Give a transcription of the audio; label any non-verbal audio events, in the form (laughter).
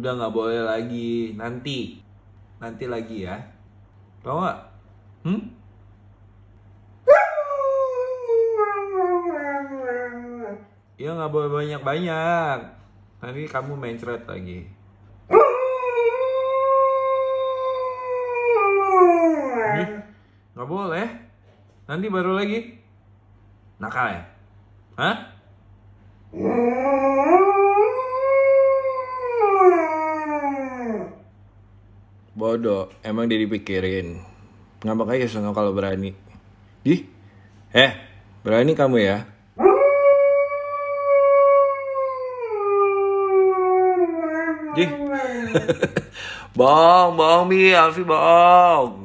udah nggak boleh lagi nanti nanti lagi ya tau gak? hmm ya nggak boleh banyak banyak nanti kamu mencret lagi nggak boleh nanti baru lagi nakal ya hah Bodoh, emang dia dipikirin. Ngapa kayak sono kalau berani? Di? Eh, berani kamu ya? Di? (laughs) bohong, bohong Mi, Alfi bohong.